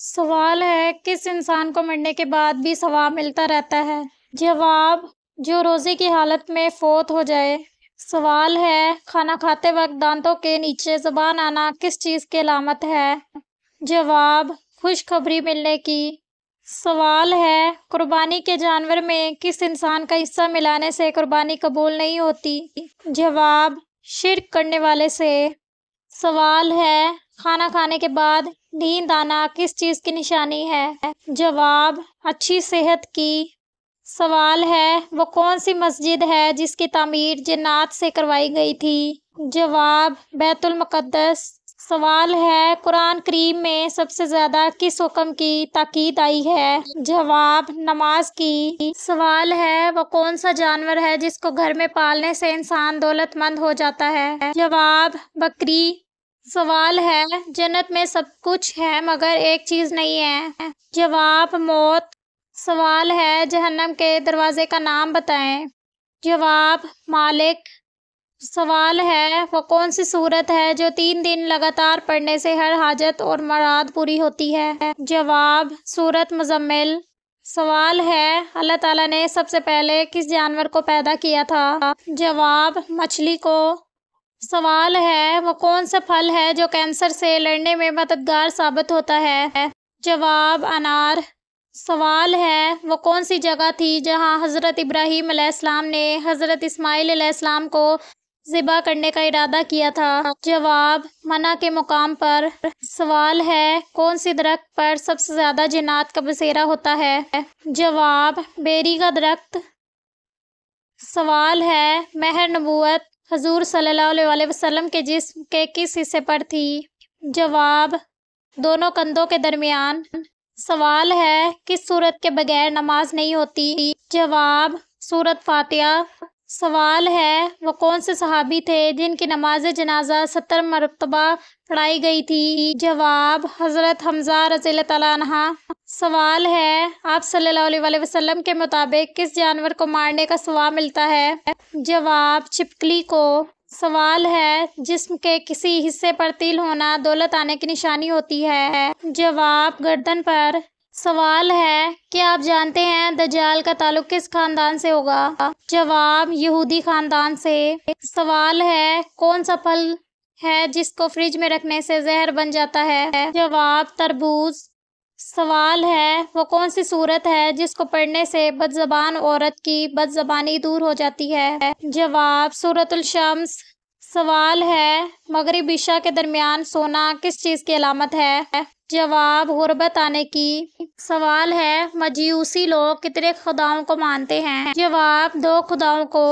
सवाल है किस इंसान को मरने के बाद भी सवाब मिलता रहता है जवाब जो रोज़े की हालत में फोत हो जाए सवाल है खाना खाते वक्त दांतों के नीचे ज़बान आना किस चीज़ की अलामत है जवाब खुशखबरी मिलने की सवाल है कुर्बानी के जानवर में किस इंसान का हिस्सा मिलाने से कुर्बानी कबूल नहीं होती जवाब शिरक करने वाले से सवाल है खाना खाने के बाद नींद आना किस चीज़ की निशानी है जवाब अच्छी सेहत की सवाल है वो कौन सी मस्जिद है जिसकी तामीर जन्नात से करवाई गई थी जवाब बैतुल मुक़द्दस सवाल है कुरान करीम में सबसे ज़्यादा किस हुक्म की ताकीद आई है जवाब नमाज की सवाल है वो कौन सा जानवर है जिसको घर में पालने से इंसान दौलतमंद हो जाता है जवाब बकरी सवाल है जन्नत में सब कुछ है मगर एक चीज़ नहीं है जवाब मौत सवाल है जहन्नम के दरवाजे का नाम बताएं जवाब मालिक सवाल है वह कौन सी सूरत है जो तीन दिन लगातार पढ़ने से हर हाजत और मराद पूरी होती है जवाब सूरत मजम्मिल सवाल है अल्लाह ताला ने सबसे पहले किस जानवर को पैदा किया था जवाब मछली को सवाल है वो कौन सा फल है जो कैंसर से लड़ने में मददगार साबित होता है जवाब अनार सवाल है वो कौन सी जगह थी जहां हज़रत इब्राहीम अलैहिस्सलाम ने हज़रत इस्माइल अलैहिस्सलाम को ज़िबा करने का इरादा किया था जवाब मना के मुकाम पर सवाल है कौन सी दरख्त पर सबसे ज़्यादा जिनात का बसेरा होता है जवाब बेरी का दरख्त सवाल है मेहर नबूत हजूर सल्लल्लाहु अलैहि वसल्लम के जिस्म के किस हिस्से पर थी जवाब दोनों कंधों के दरमियान सवाल है किस सूरत के बगैर नमाज नहीं होती जवाब सूरत फातिया सवाल है वो कौन से सहाबी थे जिनकी नमाज जनाजा सत्तर मरतबा पढ़ाई गई थी जवाब हज़रत हमजा रजील तला सवाल है आप सल्लल्लाहु अलैहि वसल्लम के मुताबिक किस जानवर को मारने का सवाल मिलता है जवाब छिपकली को सवाल है जिस्म के किसी हिस्से पर तिल होना दौलत आने की निशानी होती है जवाब गर्दन पर सवाल है कि आप जानते हैं दजाल का ताल्लुक किस खानदान से होगा जवाब यहूदी खानदान से सवाल है कौन सा फल है जिसको फ्रिज में रखने से जहर बन जाता है जवाब तरबूज सवाल है वो कौन सी सूरत है जिसको पढ़ने से बदजबान औरत की बदजबानी दूर हो जाती है जवाब सूरतुल शम्स सवाल है मगरबिशा इशा के दरमियान सोना किस चीज़ की अलामत है जवाब गुर्बत आने की सवाल है मजूसी लोग कितने खुदाओं को मानते हैं जवाब दो खुदाओं को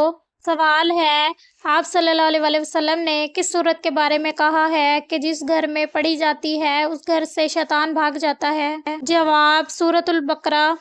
सवाल है आप सल्लल्लाहु अलैहि वसल्लम ने किस सूरत के बारे में कहा है कि जिस घर में पड़ी जाती है उस घर से शैतान भाग जाता है जवाब अल बकरा